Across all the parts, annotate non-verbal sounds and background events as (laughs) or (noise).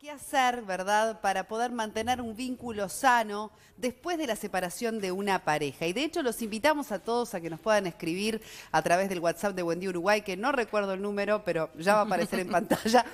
qué hacer, ¿verdad?, para poder mantener un vínculo sano después de la separación de una pareja. Y de hecho los invitamos a todos a que nos puedan escribir a través del WhatsApp de Wendy Uruguay, que no recuerdo el número, pero ya va a aparecer en (laughs) pantalla.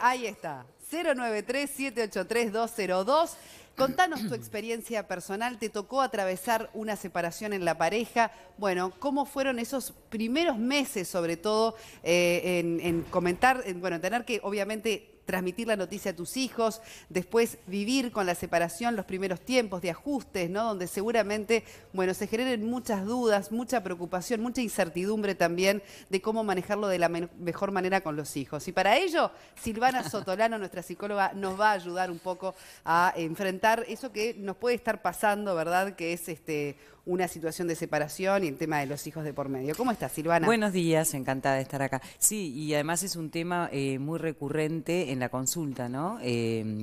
ahí está, 093-783-202. Contanos tu experiencia personal, te tocó atravesar una separación en la pareja. Bueno, ¿cómo fueron esos primeros meses, sobre todo, eh, en, comentar, en, bueno, tener que obviamente transmitir la noticia a tus hijos, después vivir con la separación los primeros tiempos de ajustes, ¿no? Donde seguramente, bueno, se generen muchas dudas, mucha preocupación, mucha incertidumbre también de cómo manejarlo de la mejor manera con los hijos. Y para ello, Silvana Sotolano, nuestra psicóloga, nos va a ayudar un poco a enfrentar eso que nos puede estar pasando, ¿verdad? Que es este una situación de separación y el tema de los hijos de por medio. ¿Cómo estás, Silvana? Buenos días, encantada de estar acá. Sí, y además es un tema eh, muy recurrente en la consulta, ¿no? Eh,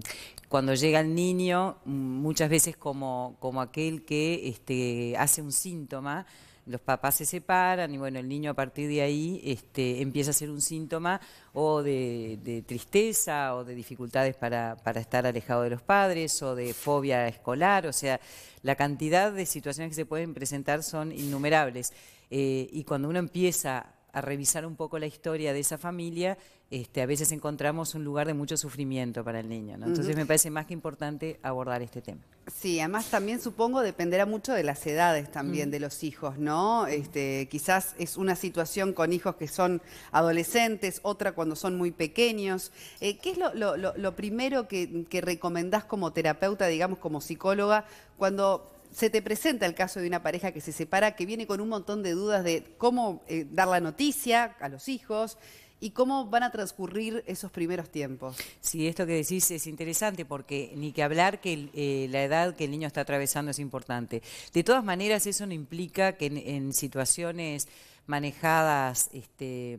cuando llega el niño, mm, muchas veces como, como aquel que este, hace un síntoma, los papás se separan y bueno, el niño a partir de ahí este, empieza a ser un síntoma o de, tristeza o de dificultades para, estar alejado de los padres o de fobia escolar, o sea, la cantidad de situaciones que se pueden presentar son innumerables. Eh, y cuando uno empieza a revisar un poco la historia de esa familia, este, a veces encontramos un lugar de mucho sufrimiento para el niño. Entonces me parece más que importante abordar este tema. Sí, además también supongo dependerá mucho de las edades también de los hijos, ¿no? Este, quizás es una situación con hijos que son adolescentes, otra cuando son muy pequeños. Eh, ¿Qué es lo, primero que, que recomendás como terapeuta, digamos como psicóloga, cuando se te presenta el caso de una pareja que se separa, que viene con un montón de dudas de cómo eh, dar la noticia a los hijos. ¿Y cómo van a transcurrir esos primeros tiempos? Sí, esto que decís es interesante porque ni que hablar que eh, la edad que el niño está atravesando es importante. De todas maneras, eso no implica que en, situaciones manejadas este,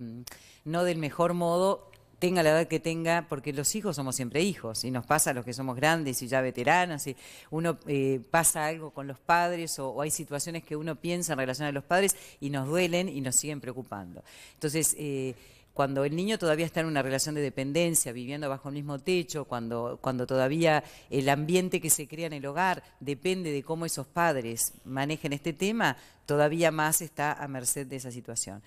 no del mejor modo, tenga la edad que tenga, porque los hijos somos siempre hijos, y nos pasa a los que somos grandes y ya veteranos, y uno eh, pasa algo con los padres, o, hay situaciones que uno piensa en relación a los padres y nos duelen y nos siguen preocupando. Entonces, eh, cuando el niño todavía está en una relación de dependencia, viviendo bajo el mismo techo, cuando, cuando todavía el ambiente que se crea en el hogar depende de cómo esos padres manejen este tema, todavía más está a merced de esa situación.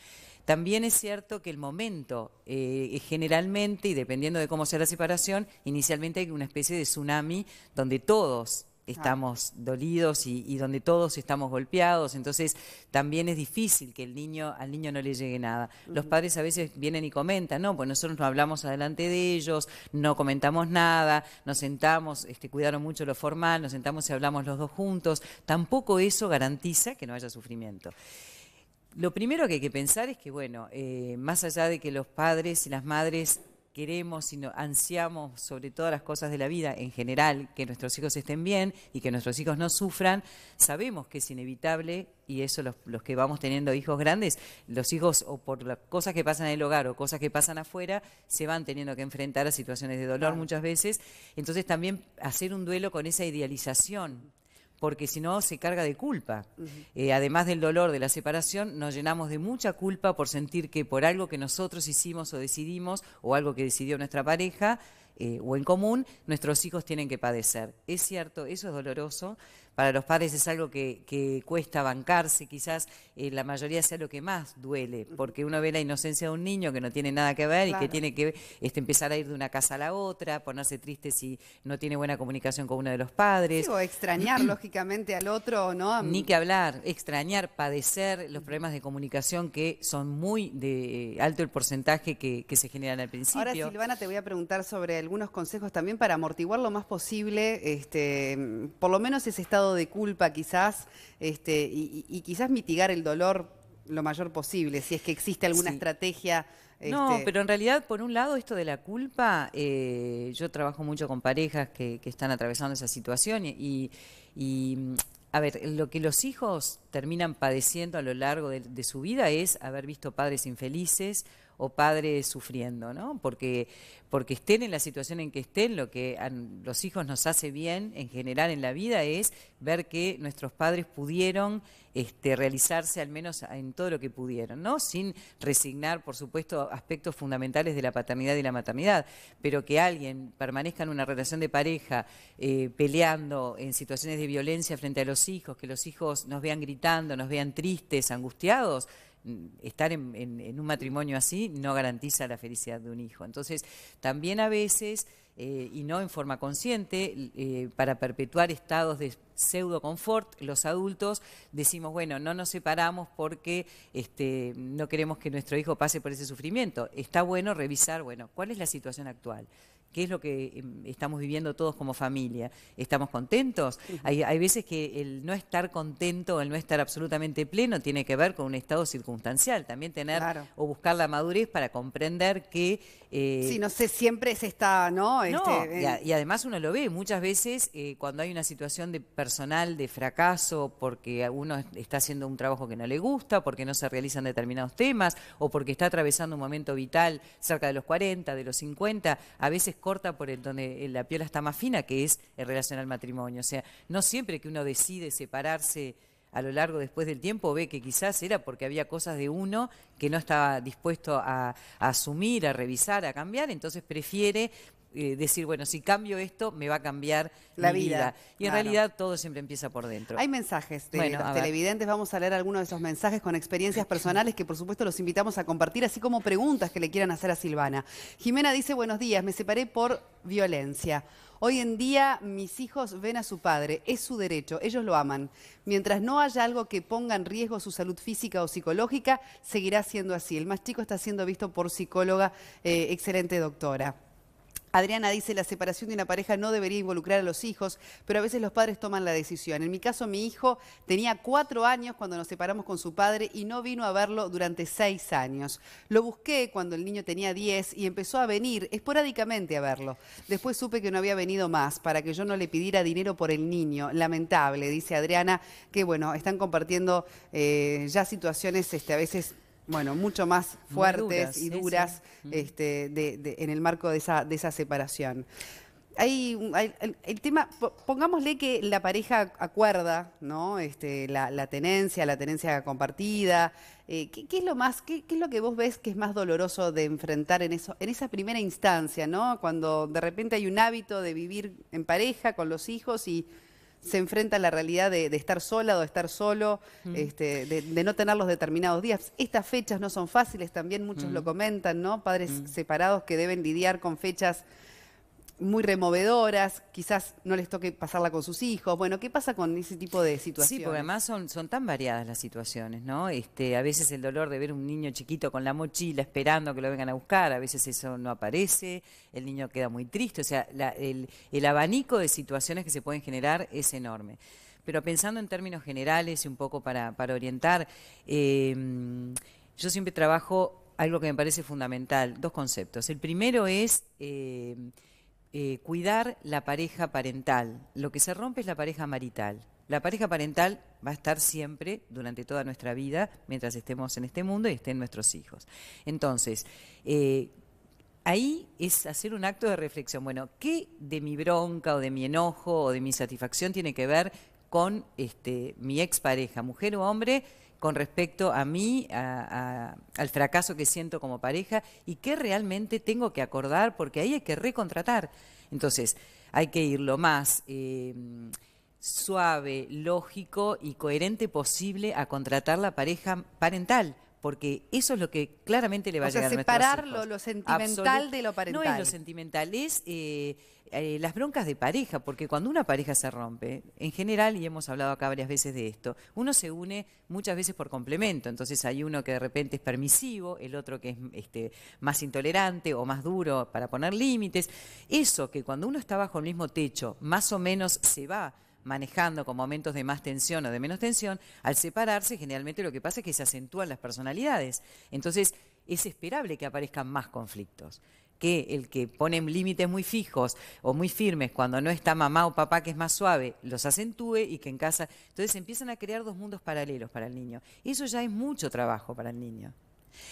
También es cierto que el momento, eh, generalmente, y dependiendo de cómo sea la separación, inicialmente hay una especie de tsunami donde todos estamos dolidos y, donde todos estamos golpeados. Entonces también es difícil que el niño, al niño no le llegue nada. Los padres a veces vienen y comentan, no, pues nosotros no hablamos adelante de ellos, no comentamos nada, nos sentamos, este, cuidaron mucho lo formal, nos sentamos y hablamos los dos juntos. Tampoco eso garantiza que no haya sufrimiento. Lo primero que hay que pensar es que, bueno, eh, más allá de que los padres y las madres queremos y ansiamos sobre todas las cosas de la vida en general, que nuestros hijos estén bien y que nuestros hijos no sufran, sabemos que es inevitable y eso los, que vamos teniendo hijos grandes, los hijos o por las cosas que pasan en el hogar o cosas que pasan afuera, se van teniendo que enfrentar a situaciones de dolor muchas veces. Entonces también hacer un duelo con esa idealización porque si no se carga de culpa. Eh, además del dolor de la separación, nos llenamos de mucha culpa por sentir que por algo que nosotros hicimos o decidimos, o algo que decidió nuestra pareja, eh, o en común, nuestros hijos tienen que padecer. Es cierto, eso es doloroso, para los padres es algo que, cuesta bancarse, quizás eh, la mayoría sea lo que más duele, porque uno ve la inocencia de un niño que no tiene nada que ver y que tiene que este, empezar a ir de una casa a la otra, ponerse triste si no tiene buena comunicación con uno de los padres. o extrañar (clears throat) lógicamente al otro, ¿no? Ni que hablar, extrañar, padecer los problemas de comunicación que son muy de eh, alto el porcentaje que, se generan al principio. Ahora Silvana te voy a preguntar sobre algunos consejos también para amortiguar lo más posible, este, por lo menos ese estado de culpa quizás este, y, quizás mitigar el dolor lo mayor posible, si es que existe alguna estrategia. No, este, pero en realidad, por un lado, esto de la culpa, eh, yo trabajo mucho con parejas que, están atravesando esa situación y, a ver, lo que los hijos terminan padeciendo a lo largo de, su vida es haber visto padres infelices o padres sufriendo, ¿no? Porque, porque estén en la situación en que estén, lo que a los hijos nos hace bien en general en la vida es ver que nuestros padres pudieron este, realizarse al menos en todo lo que pudieron, ¿no? Sin resignar, por supuesto, aspectos fundamentales de la paternidad y la maternidad, pero que alguien permanezca en una relación de pareja eh, peleando en situaciones de violencia frente a los hijos, que los hijos nos vean gritando nos vean tristes, angustiados, mm, estar en, un matrimonio así no garantiza la felicidad de un hijo. Entonces, también a veces, eh, y no en forma consciente, eh, para perpetuar estados de pseudo confort, los adultos decimos, bueno, no nos separamos porque este, no queremos que nuestro hijo pase por ese sufrimiento. Está bueno revisar, bueno, cuál es la situación actual. ¿Qué es lo que em, estamos viviendo todos como familia? ¿Estamos contentos? hay, veces que el no estar contento, el no estar absolutamente pleno, tiene que ver con un estado circunstancial. También tener o buscar la madurez para comprender que... Eh, sí, no sé, siempre es está... ¿no? Este, y, además uno lo ve muchas veces eh, cuando hay una situación de personal de fracaso porque uno está haciendo un trabajo que no le gusta, porque no se realizan determinados temas o porque está atravesando un momento vital cerca de los 40, de los 50. A veces corta por el donde eh, la piel está más fina, que es en relación al matrimonio. O sea, no siempre que uno decide separarse a lo largo después del tiempo ve que quizás era porque había cosas de uno que no estaba dispuesto a, asumir, a revisar, a cambiar, entonces prefiere eh, decir, bueno, si cambio esto, me va a cambiar la vida. Y en realidad todo siempre empieza por dentro. Hay mensajes de los televidentes, vamos a leer algunos de esos mensajes con experiencias personales que por supuesto los invitamos a compartir, así como preguntas que le quieran hacer a Silvana. Jimena dice, buenos días, me separé por violencia. Hoy en día mis hijos ven a su padre, es su derecho, ellos lo aman. Mientras no haya algo que ponga en riesgo su salud física o psicológica, seguirá siendo así. El más chico está siendo visto por psicóloga, eh, excelente doctora. Adriana dice, la separación de una pareja no debería involucrar a los hijos, pero a veces los padres toman la decisión. En mi caso, mi hijo tenía cuatro años cuando nos separamos con su padre y no vino a verlo durante seis años. Lo busqué cuando el niño tenía diez y empezó a venir esporádicamente a verlo. Después supe que no había venido más para que yo no le pidiera dinero por el niño. Lamentable, dice Adriana, que bueno, están compartiendo eh, ya situaciones este, a veces bueno, mucho más fuertes y duras Este, en el marco de esa, de esa separación. Hay, el, tema, pongámosle que la pareja acuerda, ¿no? Este, la, tenencia, la tenencia compartida. Eh, ¿qué, es lo más, qué, es lo que vos ves que es más doloroso de enfrentar en eso, en esa primera instancia, ¿no? Cuando de repente hay un hábito de vivir en pareja con los hijos y se enfrenta a la realidad de, estar sola o de estar solo, mm. este, de, no tener los determinados días. Estas fechas no son fáciles, también muchos mm. lo comentan, ¿no? Padres mm. separados que deben lidiar con fechas muy removedoras, quizás no les toque pasarla con sus hijos. Bueno, ¿qué pasa con ese tipo de situaciones? Sí, porque además son, tan variadas las situaciones, ¿no? Este, a veces el dolor de ver un niño chiquito con la mochila esperando que lo vengan a buscar, a veces eso no aparece, el niño queda muy triste, o sea, el, abanico de situaciones que se pueden generar es enorme. Pero pensando en términos generales y un poco para, orientar, eh, yo siempre trabajo algo que me parece fundamental, dos conceptos. El primero es... Eh, eh, cuidar la pareja parental. Lo que se rompe es la pareja marital. La pareja parental va a estar siempre durante toda nuestra vida mientras estemos en este mundo y estén nuestros hijos. Entonces, eh, ahí es hacer un acto de reflexión. Bueno, ¿qué de mi bronca o de mi enojo o de mi satisfacción tiene que ver con este, mi expareja, mujer o hombre? con respecto a mí, al fracaso que siento como pareja y qué realmente tengo que acordar, porque ahí hay que recontratar. Entonces, hay que ir lo más eh, suave, lógico y coherente posible a contratar la pareja parental, porque eso es lo que claramente le va a sea, llegar a separar lo, sentimental de lo parental. No es lo sentimental, es eh, eh, las broncas de pareja, porque cuando una pareja se rompe, en general, y hemos hablado acá varias veces de esto, uno se une muchas veces por complemento, entonces hay uno que de repente es permisivo, el otro que es este, más intolerante o más duro para poner límites. Eso que cuando uno está bajo el mismo techo, más o menos se va manejando con momentos de más tensión o de menos tensión, al separarse generalmente lo que pasa es que se acentúan las personalidades. Entonces es esperable que aparezcan más conflictos que el que pone límites muy fijos o muy firmes cuando no está mamá o papá que es más suave, los acentúe y que en casa... Entonces empiezan a crear dos mundos paralelos para el niño. Eso ya es mucho trabajo para el niño.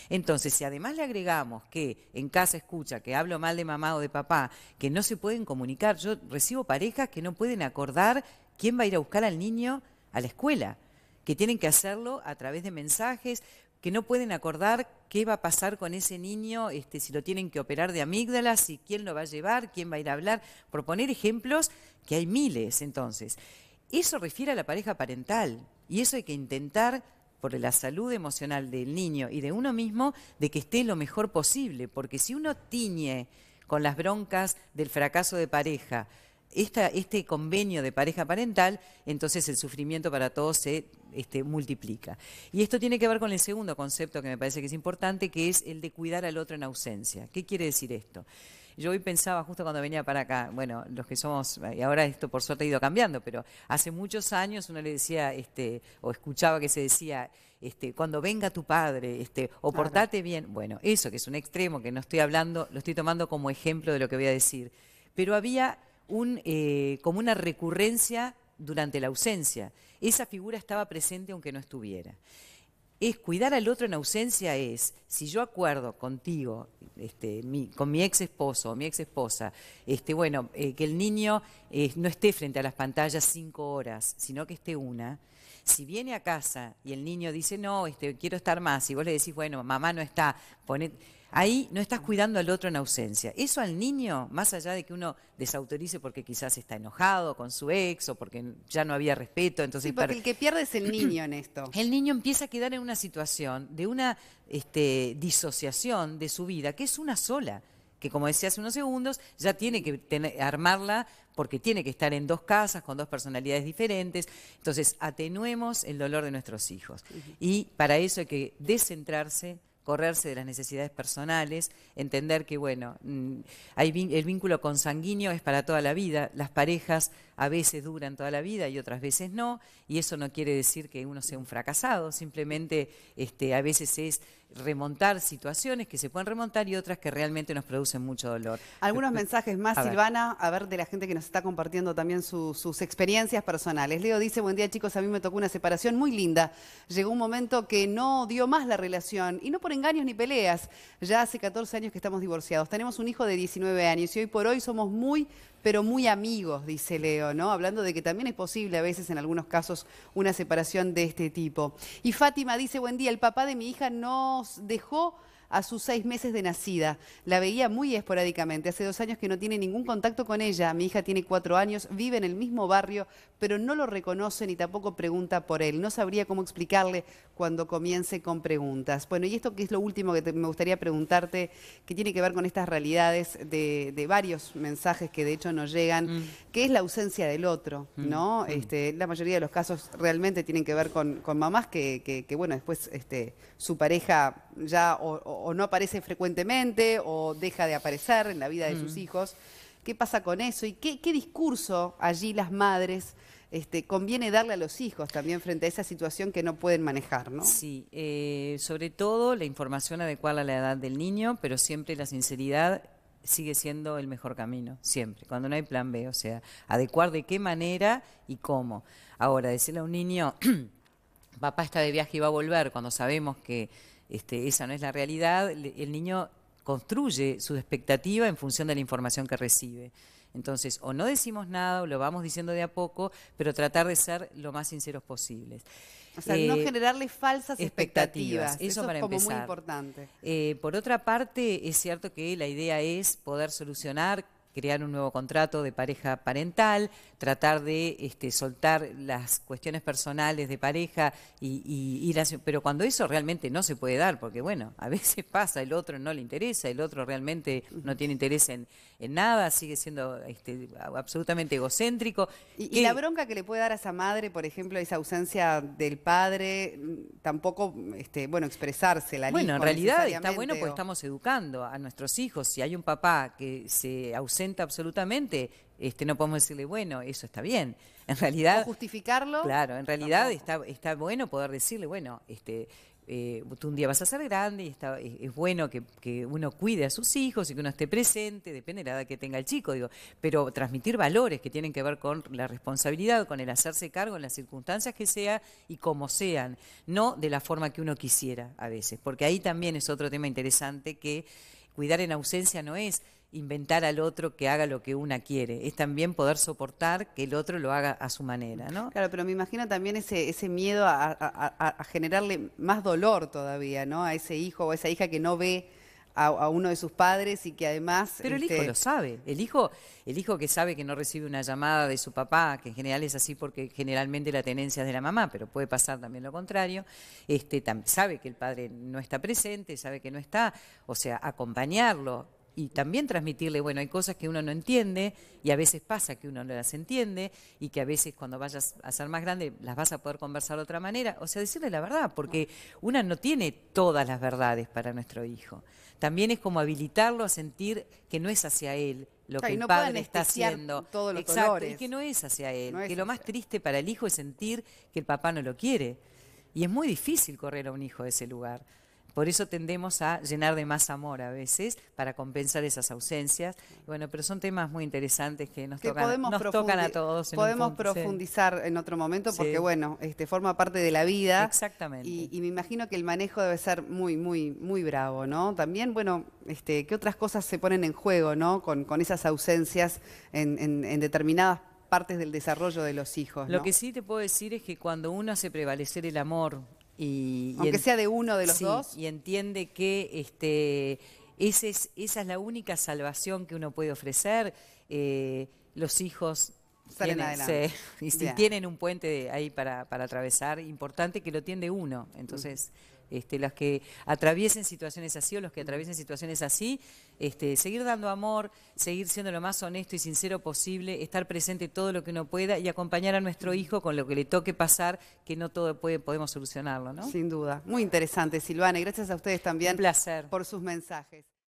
Entonces, si además le agregamos que en casa escucha que hablo mal de mamá o de papá, que no se pueden comunicar, yo recibo parejas que no pueden acordar quién va a ir a buscar al niño a la escuela, que tienen que hacerlo a través de mensajes, que no pueden acordar qué va a pasar con ese niño, este, si lo tienen que operar de amígdalas, si quién lo va a llevar, quién va a ir a hablar, proponer ejemplos que hay miles entonces. Eso refiere a la pareja parental y eso hay que intentar por la salud emocional del niño y de uno mismo, de que esté lo mejor posible, porque si uno tiñe con las broncas del fracaso de pareja, este convenio de pareja parental, entonces el sufrimiento para todos se este, multiplica. Y esto tiene que ver con el segundo concepto que me parece que es importante, que es el de cuidar al otro en ausencia. ¿Qué quiere decir esto? Yo hoy pensaba, justo cuando venía para acá, bueno, los que somos, y ahora esto por suerte ha ido cambiando, pero hace muchos años uno le decía, este, o escuchaba que se decía, este, cuando venga tu padre, este, o portate bien. Bueno, eso que es un extremo que no estoy hablando, lo estoy tomando como ejemplo de lo que voy a decir. Pero había un, eh, como una recurrencia durante la ausencia. Esa figura estaba presente aunque no estuviera es cuidar al otro en ausencia es, si yo acuerdo contigo, este, con mi ex esposo o mi ex esposa, este, bueno, eh, que el niño eh, no esté frente a las pantallas cinco horas, sino que esté una, si viene a casa y el niño dice, no, este, quiero estar más, y vos le decís, bueno, mamá no está, ponete... Ahí no estás cuidando al otro en ausencia. Eso al niño, más allá de que uno desautorice porque quizás está enojado con su ex o porque ya no había respeto, entonces porque el que pierde es el niño en esto. (clears throat) El niño empieza a quedar en una situación de una este, disociación de su vida que es una sola que como decía hace unos segundos, ya tiene que armarla porque tiene que estar en dos casas, con dos personalidades diferentes. Entonces, atenuemos el dolor de nuestros hijos. Y para eso hay que descentrarse, correrse de las necesidades personales, entender que, bueno, mm, hay, el vínculo consanguíneo es para toda la vida, las parejas a veces duran toda la vida y otras veces no, y eso no quiere decir que uno sea un fracasado, simplemente este, a veces es remontar situaciones que se pueden remontar y otras que realmente nos producen mucho dolor. Algunos mensajes más, Silvana, a ver de la gente que nos está compartiendo también sus experiencias personales. Leo dice, buen día chicos, a mí me tocó una separación muy linda. Llegó un momento que no dio más la relación y no por engaños ni peleas. Ya hace 14 años que estamos divorciados. Tenemos un hijo de 19 años y hoy por hoy somos muy pero muy amigos, dice Leo, ¿no? Hablando de que también es posible a veces en algunos casos una separación de este tipo. Y Fátima dice, buen día, el papá de mi hija nos dejó a sus seis meses de nacida. La veía muy esporádicamente. Hace dos años que no tiene ningún contacto con ella. Mi hija tiene cuatro años, vive en el mismo barrio, pero no lo reconoce ni tampoco pregunta por él. No sabría cómo explicarle cuando comience con preguntas. Bueno, y esto que es lo último que me gustaría preguntarte, que tiene que ver con estas realidades de, varios mensajes que de hecho nos llegan, mm. que es la ausencia del otro, mm. ¿no? Mm. Este, la mayoría de los casos realmente tienen que ver con, mamás que, bueno, después este, su pareja ya o o no aparece frecuentemente o deja de aparecer en la vida de sus mm. hijos. ¿Qué pasa con eso? ¿Y qué, discurso allí las madres este, conviene darle a los hijos también frente a esa situación que no pueden manejar, Sí, eh, sobre todo la información adecuada a la edad del niño, pero siempre la sinceridad sigue siendo el mejor camino, siempre, cuando no hay plan B, o sea, adecuar de qué manera y cómo. Ahora, decirle a un niño, (clears throat) papá está de viaje y va a volver, cuando sabemos que este, esa no es la realidad, el niño construye su expectativa en función de la información que recibe. Entonces, o no decimos nada, o lo vamos diciendo de a poco, pero tratar de ser lo más sinceros posibles. O sea, no eh, generarle falsas expectativas. Eso, para es como muy importante. Eh, por otra parte, es cierto que la idea es poder solucionar crear un nuevo contrato de pareja parental, tratar de este, soltar las cuestiones personales de pareja y, pero cuando eso realmente no se puede dar, porque bueno, a veces (laughs) pasa, el otro no le interesa, el otro realmente no tiene interés en, nada, sigue siendo este, absolutamente egocéntrico. Y, la bronca que le puede dar a esa madre, por ejemplo, esa ausencia del padre, mm, tampoco, este, bueno, expresársela. Bueno, en realidad está bueno porque estamos educando a nuestros hijos. Si hay un papá que se ausenta absolutamente, este, no podemos decirle, bueno, eso está bien. En realidad. justificarlo? Claro, en realidad está, está bueno poder decirle, bueno, este, eh, tú un día vas a ser grande y está, es, bueno que, que, uno cuide a sus hijos y que uno esté presente, depende de la edad que tenga el chico, digo, pero transmitir valores que tienen que ver con la responsabilidad, con el hacerse cargo en las circunstancias que sea y como sean, no de la forma que uno quisiera a veces, porque ahí también es otro tema interesante que cuidar en ausencia no es inventar al otro que haga lo que una quiere, es también poder soportar que el otro lo haga a su manera, ¿no? Claro, pero me imagino también ese, ese miedo a, generarle más dolor todavía, ¿no? A ese hijo o a esa hija que no ve a, uno de sus padres y que además... Pero el este hijo lo sabe, el hijo, el hijo que sabe que no recibe una llamada de su papá, que en general es así porque generalmente la tenencia es de la mamá, pero puede pasar también lo contrario, este, sabe que el padre no está presente, sabe que no está, o sea, acompañarlo, y también transmitirle, bueno, hay cosas que uno no entiende y a veces pasa que uno no las entiende y que a veces cuando vayas a ser más grande las vas a poder conversar de otra manera. O sea, decirle la verdad, porque una no tiene todas las verdades para nuestro hijo. También es como habilitarlo a sentir que no es hacia él, lo que el padre está haciendo. Exacto, y que no es hacia él. que lo más triste para el hijo es sentir que el papá no lo quiere. Y es muy difícil correr a un hijo de ese lugar. Por eso tendemos a llenar de más amor a veces para compensar esas ausencias. Bueno, pero son temas muy interesantes que nos, tocan, a todos. Podemos profundizar en otro momento porque, bueno, este, forma parte de la vida. Exactamente. Y, me imagino que el manejo debe ser muy, muy, muy bravo, ¿no? También, bueno, este, ¿qué otras cosas se ponen en juego, ¿no? Con, con esas ausencias en, determinadas partes del desarrollo de los hijos. Lo que sí te puedo decir es que cuando uno hace prevalecer el amor y, Aunque sea de uno de los dos. Y entiende que este, ese esa es la única salvación que uno puede ofrecer. Eh, los hijos tienen, tienen un puente ahí para, para atravesar, importante que lo tiende uno. Entonces. Este, las que atraviesen situaciones así o los que atraviesen situaciones así, este, seguir dando amor, seguir siendo lo más honesto y sincero posible, estar presente todo lo que uno pueda y acompañar a nuestro hijo con lo que le toque pasar, que no todo podemos solucionarlo, ¿no? Sin duda. Muy interesante, Silvana, y gracias a ustedes también por sus mensajes.